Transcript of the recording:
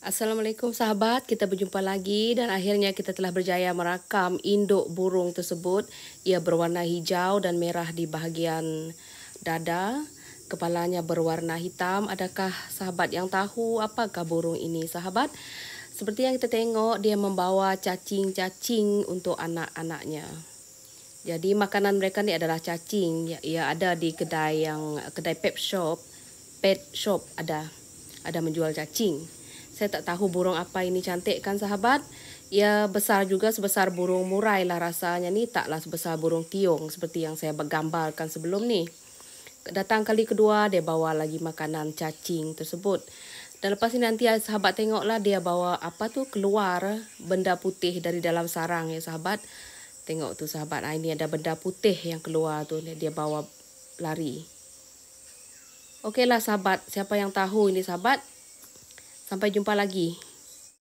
Assalamualaikum sahabat, kita berjumpa lagi dan akhirnya kita telah berjaya merakam induk burung tersebut. Ia berwarna hijau dan merah di bahagian dada. Kepalanya berwarna hitam. Adakah sahabat yang tahu apakah burung ini sahabat? Seperti yang kita tengok, dia membawa cacing-cacing untuk anak-anaknya. Jadi makanan mereka ni adalah cacing. Ya, ia ada di kedai yang kedai pet shop. Pet shop ada ada menjual cacing. Saya tak tahu burung apa ini cantik kan sahabat. Ya besar juga sebesar burung murai lah rasanya ni taklah sebesar burung tiung seperti yang saya gambarkan sebelum ni. Datang kali kedua dia bawa lagi makanan cacing tersebut. Dan lepas ni nanti sahabat tengoklah dia bawa apa tu keluar benda putih dari dalam sarang ya sahabat. Tengok tu sahabat ah, ini ada benda putih yang keluar tu dia bawa lari. Okeylah sahabat siapa yang tahu ini sahabat Sampai jumpa lagi.